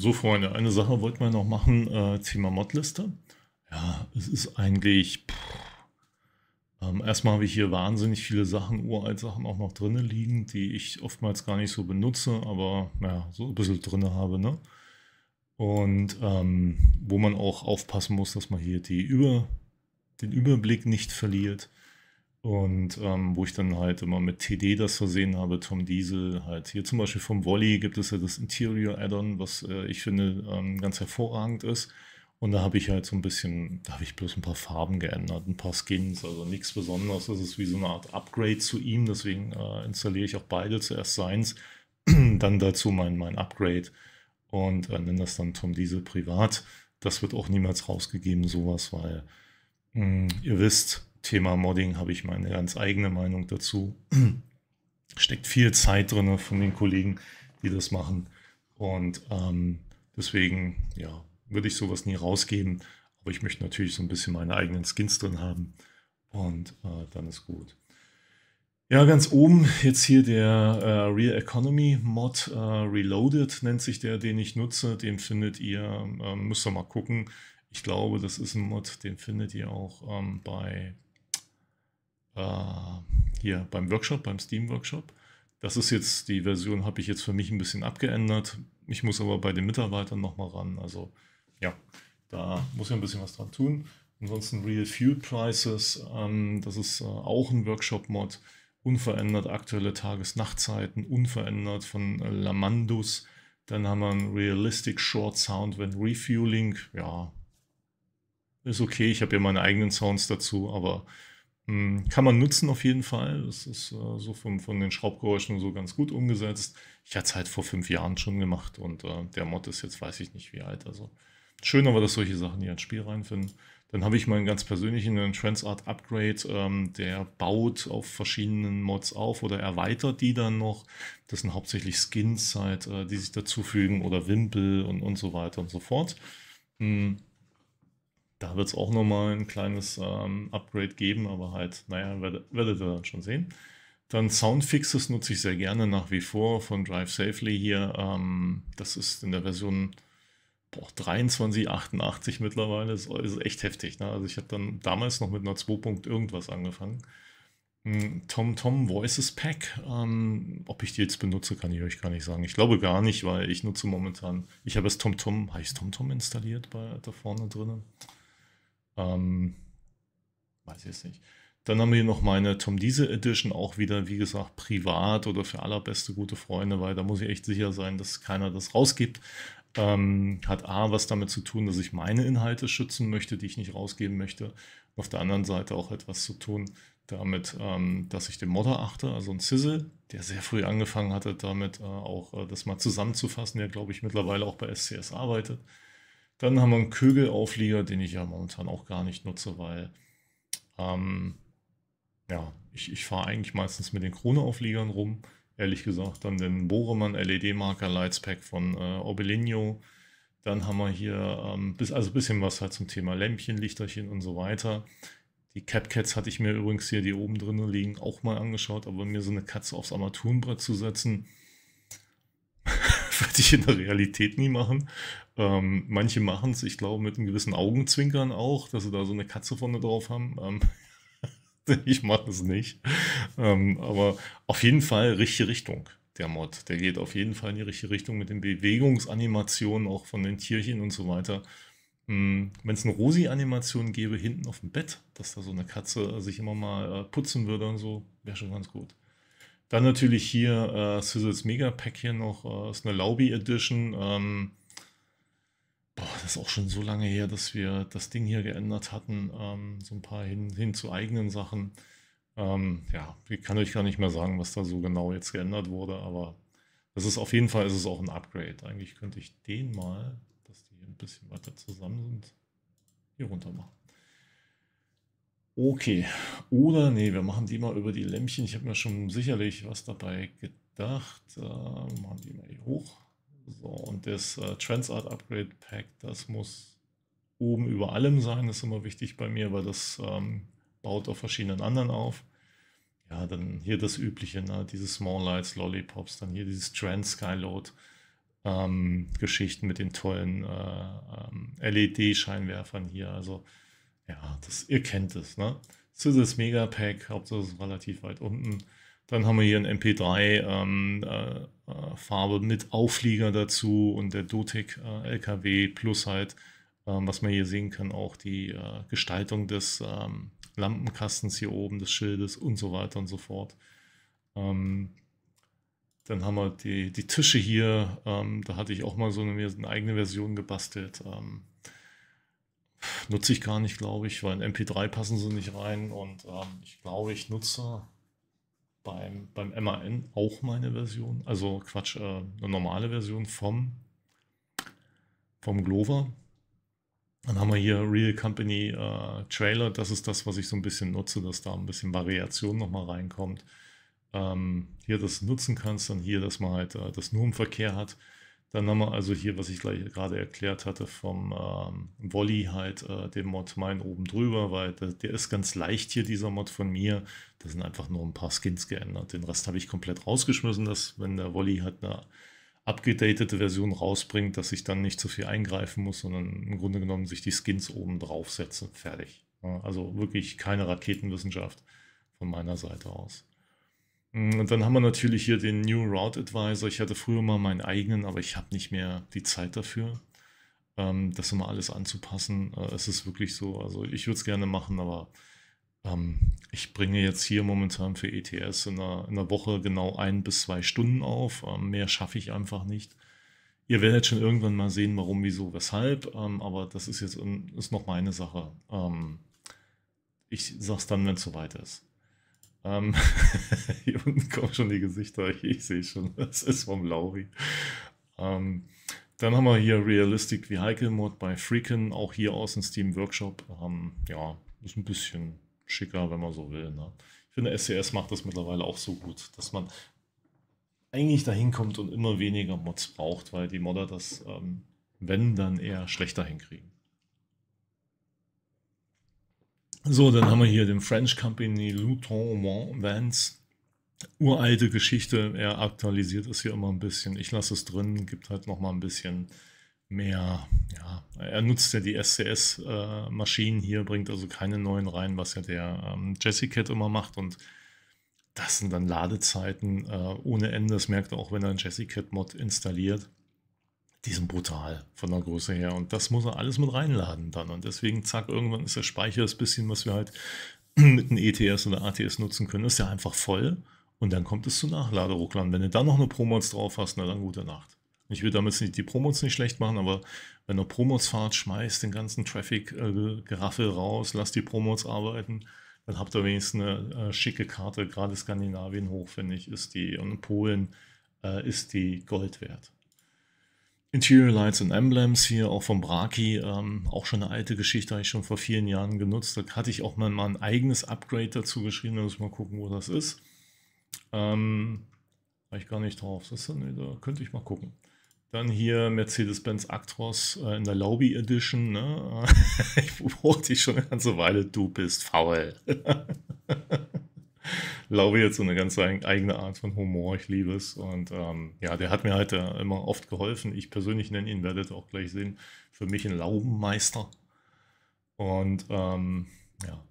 So, Freunde, eine Sache wollten wir noch machen. Äh, Thema Modliste. Ja, es ist eigentlich. Ähm, erstmal habe ich hier wahnsinnig viele Sachen, uralt Sachen auch noch drin liegen, die ich oftmals gar nicht so benutze, aber naja, so ein bisschen drin habe. Ne? Und ähm, wo man auch aufpassen muss, dass man hier die Über, den Überblick nicht verliert. Und ähm, wo ich dann halt immer mit TD das versehen habe, Tom Diesel halt. Hier zum Beispiel vom Volley gibt es ja das Interior Add-on, was äh, ich finde ähm, ganz hervorragend ist. Und da habe ich halt so ein bisschen, da habe ich bloß ein paar Farben geändert, ein paar Skins, also nichts Besonderes. Das ist wie so eine Art Upgrade zu ihm, deswegen äh, installiere ich auch beide, zuerst seins, dann dazu mein, mein Upgrade und äh, nenne das dann Tom Diesel privat. Das wird auch niemals rausgegeben, sowas, weil mh, mm, ihr wisst, Thema Modding habe ich meine ganz eigene Meinung dazu. Steckt viel Zeit drin von den Kollegen, die das machen. Und ähm, deswegen, ja, würde ich sowas nie rausgeben. Aber ich möchte natürlich so ein bisschen meine eigenen Skins drin haben. Und äh, dann ist gut. Ja, ganz oben jetzt hier der äh, Real Economy Mod äh, Reloaded nennt sich der, den ich nutze. Den findet ihr, ähm, müsst ihr mal gucken. Ich glaube, das ist ein Mod, den findet ihr auch ähm, bei äh, hier beim Workshop, beim Steam-Workshop. Das ist jetzt, die Version habe ich jetzt für mich ein bisschen abgeändert. Ich muss aber bei den Mitarbeitern nochmal ran. Also ja, da muss ich ein bisschen was dran tun. Ansonsten Real Fuel Prices, ähm, das ist äh, auch ein Workshop-Mod. Unverändert aktuelle Tages-Nachtzeiten, unverändert von äh, Lamandus. Dann haben wir ein Realistic Short Sound when Refueling. Ja, ist okay. Ich habe ja meine eigenen Sounds dazu, aber hm, kann man nutzen auf jeden Fall. Das ist äh, so von, von den Schraubgeräuschen so ganz gut umgesetzt. Ich hatte es halt vor fünf Jahren schon gemacht und äh, der Mod ist jetzt weiß ich nicht wie alt. Also schön aber, dass solche Sachen hier ins Spiel reinfinden. Dann habe ich meinen ganz persönlichen einen Transart Upgrade, ähm, der baut auf verschiedenen Mods auf oder erweitert die dann noch. Das sind hauptsächlich Skins halt, äh, die sich dazufügen oder Wimpel und, und so weiter und so fort. Mhm da wird es auch nochmal ein kleines ähm, Upgrade geben, aber halt, naja, werdet, werdet ihr dann schon sehen. Dann Soundfixes nutze ich sehr gerne nach wie vor von Drive Safely hier. Ähm, das ist in der Version boah, 2388 mittlerweile. Das ist echt heftig. Ne? Also ich habe dann damals noch mit einer 2. Punkt irgendwas angefangen. TomTom hm, Tom Voices Pack. Ähm, ob ich die jetzt benutze, kann ich euch gar nicht sagen. Ich glaube gar nicht, weil ich nutze momentan. Ich habe es TomTom, heißt TomTom installiert bei, da vorne drinnen. Ähm, weiß ich jetzt nicht. Dann haben wir hier noch meine Tom Diesel Edition, auch wieder, wie gesagt, privat oder für allerbeste gute Freunde, weil da muss ich echt sicher sein, dass keiner das rausgibt. Ähm, hat A, was damit zu tun, dass ich meine Inhalte schützen möchte, die ich nicht rausgeben möchte. auf der anderen Seite auch etwas zu tun damit, ähm, dass ich den Modder achte, also ein Sizzle, der sehr früh angefangen hatte, damit äh, auch äh, das mal zusammenzufassen, der, glaube ich, mittlerweile auch bei SCS arbeitet. Dann haben wir einen Kögelauflieger, den ich ja momentan auch gar nicht nutze, weil ähm, ja, ich, ich fahre eigentlich meistens mit den Kroneaufliegern rum. Ehrlich gesagt, dann den Bohremann LED-Marker Lights Pack von äh, Obelinho. Dann haben wir hier ähm, bis, also ein bisschen was halt zum Thema Lämpchen, Lichterchen und so weiter. Die Capcats hatte ich mir übrigens hier, die oben drin liegen, auch mal angeschaut, aber mir so eine Katze aufs Armaturenbrett zu setzen, würde ich in der Realität nie machen. Ähm, manche machen es, ich glaube, mit einem gewissen Augenzwinkern auch, dass sie da so eine Katze vorne drauf haben. Ähm, ich mache es nicht. Ähm, aber auf jeden Fall richtige Richtung, der Mod. Der geht auf jeden Fall in die richtige Richtung mit den Bewegungsanimationen, auch von den Tierchen und so weiter. Hm, Wenn es eine Rosi-Animation gäbe, hinten auf dem Bett, dass da so eine Katze sich immer mal äh, putzen würde und so, wäre schon ganz gut. Dann natürlich hier äh, Sizzles Mega Pack hier noch, äh, ist eine Laubi Edition. Ähm, boah, das ist auch schon so lange her, dass wir das Ding hier geändert hatten. Ähm, so ein paar hin, hin zu eigenen Sachen. Ähm, ja, ich kann euch gar nicht mehr sagen, was da so genau jetzt geändert wurde, aber das ist auf jeden Fall ist es auch ein Upgrade. Eigentlich könnte ich den mal, dass die hier ein bisschen weiter zusammen sind, hier runter machen. Okay, oder nee, wir machen die mal über die Lämpchen. Ich habe mir schon sicherlich was dabei gedacht. Äh, machen die mal hier hoch. So, und das äh, Transart Upgrade Pack, das muss oben über allem sein. Das ist immer wichtig bei mir, weil das ähm, baut auf verschiedenen anderen auf. Ja, dann hier das Übliche, ne? diese Small Lights, Lollipops, dann hier dieses Trend Skyload. Ähm, Geschichten mit den tollen äh, ähm, LED-Scheinwerfern hier. Also ja, das, ihr kennt es, ne? Sysys Mega Pack, Hauptsache ist relativ weit unten. Dann haben wir hier ein MP3 ähm, äh, äh, Farbe mit Auflieger dazu und der Dotik äh, LKW plus halt, ähm, was man hier sehen kann, auch die äh, Gestaltung des ähm, Lampenkastens hier oben, des Schildes und so weiter und so fort. Ähm, dann haben wir die, die Tische hier, ähm, da hatte ich auch mal so eine, eine eigene Version gebastelt. Ähm, Nutze ich gar nicht, glaube ich, weil in MP3 passen sie nicht rein. Und ähm, ich glaube, ich nutze beim, beim MAN auch meine Version. Also Quatsch, äh, eine normale Version vom, vom Glover. Dann haben wir hier Real Company äh, Trailer. Das ist das, was ich so ein bisschen nutze, dass da ein bisschen Variation nochmal reinkommt. Ähm, hier das nutzen kannst, dann hier, dass man halt äh, das nur im Verkehr hat. Dann haben wir also hier, was ich gleich gerade erklärt hatte, vom ähm, Volley halt äh, den Mod mein oben drüber, weil der, der, ist ganz leicht hier, dieser Mod von mir. Da sind einfach nur ein paar Skins geändert. Den Rest habe ich komplett rausgeschmissen, dass wenn der Volley halt eine abgedatete Version rausbringt, dass ich dann nicht zu so viel eingreifen muss, sondern im Grunde genommen sich die Skins oben drauf setzen. Fertig. also wirklich keine Raketenwissenschaft von meiner Seite aus. Mm, und dann haben wir natürlich hier den New Route Advisor. Ich hatte früher mal meinen eigenen, aber ich habe nicht mehr die Zeit dafür, ähm, das immer alles anzupassen. Äh, es ist wirklich so, also ich würde es gerne machen, aber ähm, ich bringe jetzt hier momentan für ETS in einer, in einer Woche genau ein bis zwei Stunden auf. Ähm, mehr schaffe ich einfach nicht. Ihr werdet schon irgendwann mal sehen, warum, wieso, weshalb, ähm, aber das ist jetzt ist noch meine Sache. Ähm, ich sag's dann, wenn es soweit ist. Ähm, hier unten kommen schon die Gesichter, ich sehe schon, das ist vom Lauri. Ähm, dann haben wir hier Realistic Vehicle Mod bei Freakin, auch hier aus dem Steam Workshop. Ähm, ja, ist ein bisschen schicker, wenn man so will. Ne? Ich finde, SCS macht das mittlerweile auch so gut, dass man eigentlich dahin kommt und immer weniger Mods braucht, weil die Modder das, ähm, wenn, dann eher schlechter hinkriegen. So, dann haben wir hier den French Company Mont Vans. Uralte Geschichte, er aktualisiert es hier immer ein bisschen. Ich lasse es drin, gibt halt nochmal ein bisschen mehr, ja, er nutzt ja die SCS-Maschinen äh, hier, bringt also keine neuen rein, was ja der ähm, Jessycat immer macht und das sind dann Ladezeiten äh, ohne Ende. Das merkt er auch, wenn er einen Jessycat-Mod installiert die sind brutal von der Größe her. Und das muss er alles mit reinladen dann. Und deswegen, zack, irgendwann ist der Speicher das bisschen, was wir halt mit einem ETS oder ATS nutzen können, ist ja einfach voll. Und dann kommt es zu Nachladerucklern. Wenn du dann noch eine Promods drauf hast, na dann gute Nacht. Ich will damit die Promos nicht schlecht machen, aber wenn du Promos fahrt, schmeißt den ganzen Traffic-Geraffel äh, raus, lass die Promos arbeiten, dann habt ihr wenigstens eine äh, schicke Karte. Gerade Skandinavien hoch, finde ich, ist die und Polen äh, ist die Gold wert. Interior Lights and Emblems hier auch von Braki, ähm, auch schon eine alte Geschichte, habe ich schon vor vielen Jahren genutzt. Da hatte ich auch mal, mal ein eigenes Upgrade dazu geschrieben, da muss mal gucken, wo das ist. Ähm, war ich gar nicht drauf. Das dann, da könnte ich mal gucken. Dann hier Mercedes-Benz Actros äh, in der Lobby Edition. Ne? ich brauchte dich schon eine ganze Weile. Du bist faul. glaube jetzt so eine ganz eigene Art von Humor, ich liebe es. Und ähm, ja, der hat mir halt äh, immer oft geholfen. Ich persönlich nenne ihn, werdet ihr auch gleich sehen, für mich ein Laubenmeister. Und ähm, ja,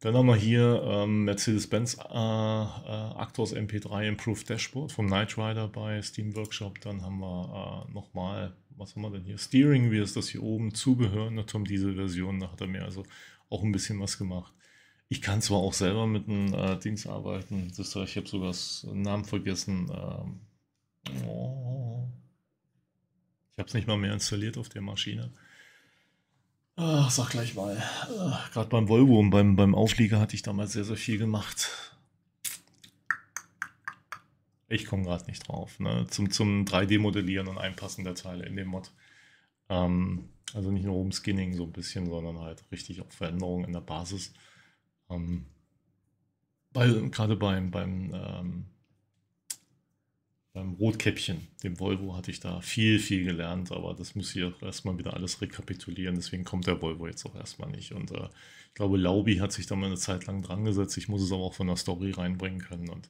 dann haben wir hier ähm, Mercedes-Benz äh, äh, Actros MP3 Improved Dashboard vom Knight Rider bei Steam Workshop. Dann haben wir äh, nochmal, was haben wir denn hier? Steering wie ist das hier oben, Zubehör. Ne, Tom Diesel-Version, da hat er mir also auch ein bisschen was gemacht. Ich kann zwar auch selber mit einem äh, Dings arbeiten, das, ich habe sogar den Namen vergessen. Ähm, oh, ich habe es nicht mal mehr installiert auf der Maschine. Ach, sag gleich mal. Gerade beim Volvo und beim, beim Auflieger hatte ich damals sehr, sehr viel gemacht. Ich komme gerade nicht drauf. Ne? Zum, zum 3D-Modellieren und Einpassen der Teile in dem Mod. Ähm, also nicht nur Home-Skinning so ein bisschen, sondern halt richtig auch Veränderungen in der Basis. Ähm, bei, gerade beim, beim, ähm, beim Rotkäppchen, dem Volvo, hatte ich da viel, viel gelernt, aber das muss ich auch erstmal wieder alles rekapitulieren, deswegen kommt der Volvo jetzt auch erstmal nicht. Und äh, ich glaube, Laubi hat sich da mal eine Zeit lang dran gesetzt. Ich muss es aber auch von der Story reinbringen können und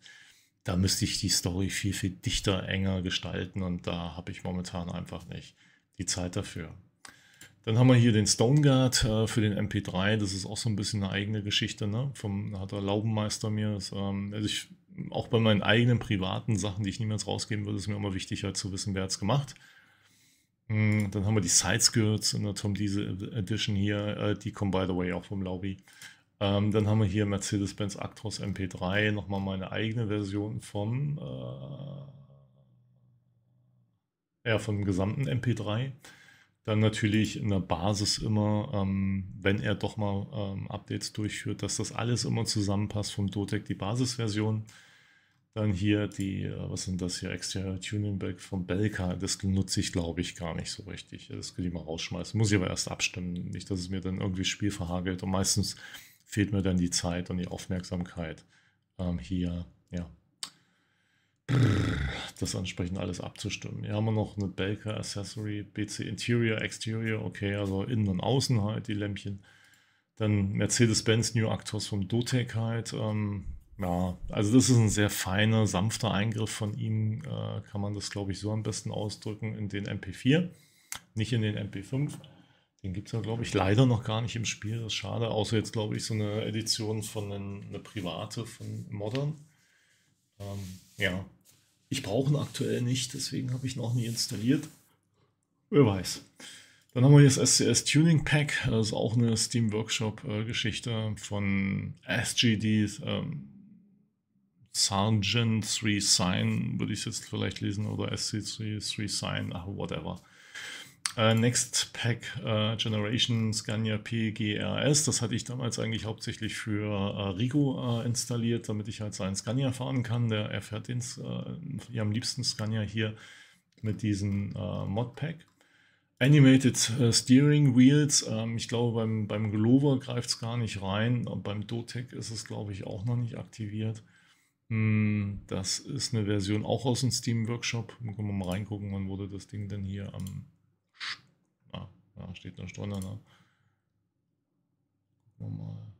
da müsste ich die Story viel, viel dichter, enger gestalten und da habe ich momentan einfach nicht die Zeit dafür. Dann haben wir hier den Stoneguard äh, für den MP3. Das ist auch so ein bisschen eine eigene Geschichte. Ne? Vom, hat der Laubenmeister mir. Das, ähm, also ich, auch bei meinen eigenen privaten Sachen, die ich niemals rausgeben würde, ist mir immer wichtiger zu wissen, wer hat es gemacht. Mhm, dann haben wir die Sideskirts in der Tom Diesel Edition hier. Äh, die kommen, by the way, auch vom Lobby. Ähm, dann haben wir hier Mercedes-Benz Actros MP3. Nochmal meine eigene Version vom, äh, ja, vom gesamten MP3. Dann natürlich in der Basis immer, ähm, wenn er doch mal ähm, Updates durchführt, dass das alles immer zusammenpasst vom Dotec, die Basisversion. Dann hier die, äh, was sind das hier, Exterior Tuning Back von Belka. Das nutze ich, glaube ich, gar nicht so richtig. Das könnte ich mal rausschmeißen. Muss ich aber erst abstimmen. Nicht, dass es mir dann irgendwie Spiel verhagelt. Und meistens fehlt mir dann die Zeit und die Aufmerksamkeit ähm, hier, ja, das entsprechend alles abzustimmen. Hier haben wir noch eine Belker Accessory, BC Interior, Exterior, okay, also innen und außen halt die Lämpchen. Dann Mercedes-Benz New Actors vom Dotec halt. Ähm, ja, also das ist ein sehr feiner, sanfter Eingriff von ihm, äh, kann man das glaube ich so am besten ausdrücken, in den MP4, nicht in den MP5. Den gibt es ja, glaube ich, leider noch gar nicht im Spiel. Das ist schade. Außer jetzt, glaube ich, so eine Edition von einer eine private von Modern. Ähm, ja, ich brauche ihn aktuell nicht, deswegen habe ich ihn auch nie installiert. Wer weiß. Dann haben wir hier das SCS Tuning Pack, das ist auch eine Steam Workshop äh, Geschichte von SGD ähm, Sargent 3 Sign, würde ich es jetzt vielleicht lesen, oder SC3 3 Sign, ach, whatever äh, Next Pack äh, Generation Scania PGRS. Das hatte ich damals eigentlich hauptsächlich für äh, Rigo äh, installiert, damit ich halt seinen Scania fahren kann. Der, erfährt den, ja, äh, am liebsten Scania hier mit diesem äh, Mod Pack. Animated Steering Wheels, ähm, ich glaube beim, beim Glover greift es gar nicht rein, beim Dotec ist es glaube ich auch noch nicht aktiviert. Hm, das ist eine Version auch aus dem Steam Workshop. Können wir mal reingucken, wann wurde das Ding denn hier am ja, steht eine Stunde, ne? Gucken wir mal.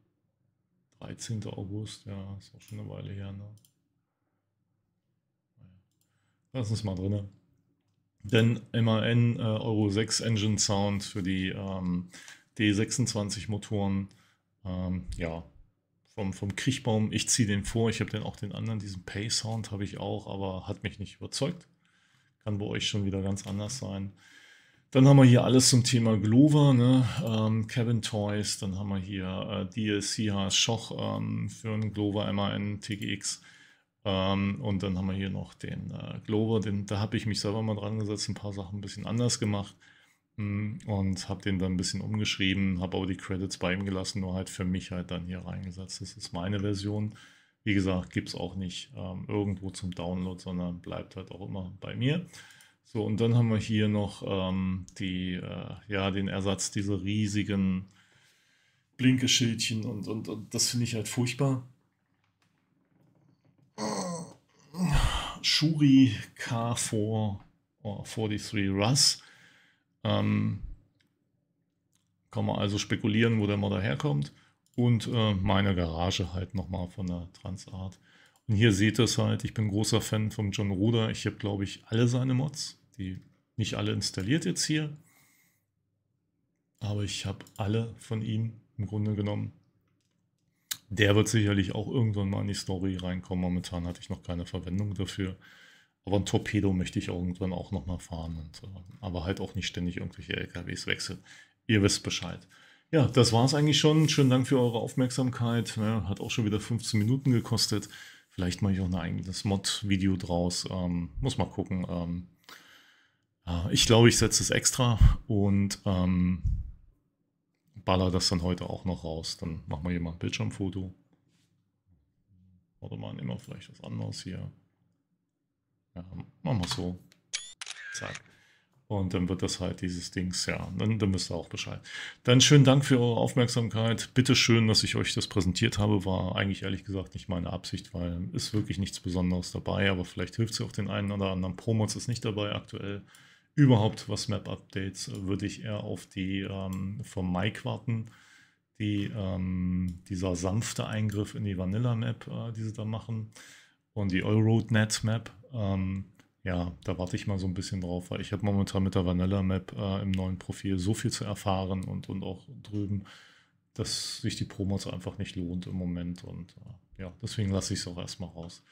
13. August, ja, ist auch schon eine Weile her, ne? Lass uns mal drinnen. Denn MAN äh, Euro 6 Engine Sound für die ähm, D26 Motoren, ähm, ja, vom, vom Kriechbaum, ich ziehe den vor, ich habe den auch den anderen, diesen Pay Sound habe ich auch, aber hat mich nicht überzeugt. Kann bei euch schon wieder ganz anders sein. Dann haben wir hier alles zum Thema Glover, ne? ähm, Cabin Toys, dann haben wir hier äh, DLC HS Schoch ähm, für einen Glover MAN TGX ähm, und dann haben wir hier noch den äh, Glover, den, da habe ich mich selber mal dran gesetzt, ein paar Sachen ein bisschen anders gemacht mh, hm, und habe den dann ein bisschen umgeschrieben, habe aber die Credits bei ihm gelassen, nur halt für mich halt dann hier reingesetzt. Das ist meine Version. Wie gesagt, gibt es auch nicht ähm, irgendwo zum Download, sondern bleibt halt auch immer bei mir. So, und dann haben wir hier noch ähm, die, äh, ja, den Ersatz dieser riesigen Blinkeschildchen und, und, und das finde ich halt furchtbar. Shuri K4 oh, 43 Russ. Ähm, kann man also spekulieren, wo der Modder herkommt. Und äh, meine Garage halt nochmal von der Transart. Und hier seht ihr es halt, ich bin großer Fan von John Ruder. Ich habe, glaube ich, alle seine Mods. Die nicht alle installiert jetzt hier. Aber ich habe alle von ihm im Grunde genommen. Der wird sicherlich auch irgendwann mal in die Story reinkommen. Momentan hatte ich noch keine Verwendung dafür. Aber ein Torpedo möchte ich irgendwann auch nochmal fahren. Und, aber halt auch nicht ständig irgendwelche LKWs wechseln. Ihr wisst Bescheid. Ja, das war es eigentlich schon. Schönen Dank für eure Aufmerksamkeit. Ja, hat auch schon wieder 15 Minuten gekostet. Vielleicht mache ich auch ein eigenes Mod-Video draus. Ähm, muss mal gucken. Ähm, äh, ich glaube, ich setze es extra und ähm, baller das dann heute auch noch raus. Dann machen wir hier mal ein Bildschirmfoto. Oder mal wir vielleicht was anderes hier. Ja, machen wir so. Zack. Und dann wird das halt dieses Dings, ja, dann, dann wisst ihr auch Bescheid. Dann schönen Dank für eure Aufmerksamkeit. Bitte schön, dass ich euch das präsentiert habe. War eigentlich ehrlich gesagt nicht meine Absicht, weil ist wirklich nichts Besonderes dabei. Aber vielleicht hilft es ja auch den einen oder anderen. Promos ist nicht dabei aktuell. Überhaupt was Map-Updates würde ich eher auf die ähm, vom Mike warten. Die, ähm, dieser sanfte Eingriff in die Vanilla-Map, äh, die sie da machen. Und die Allroad-Net-Map. Ähm, ja, da warte ich mal so ein bisschen drauf, weil ich habe momentan mit der Vanilla Map äh, im neuen Profil so viel zu erfahren und, und auch drüben, dass sich die Promos einfach nicht lohnt im Moment. Und äh, ja, deswegen lasse ich es auch erstmal raus.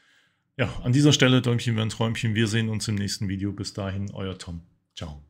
Ja, an dieser Stelle Däumchen wären Träumchen. Wir sehen uns im nächsten Video. Bis dahin, euer Tom. Ciao.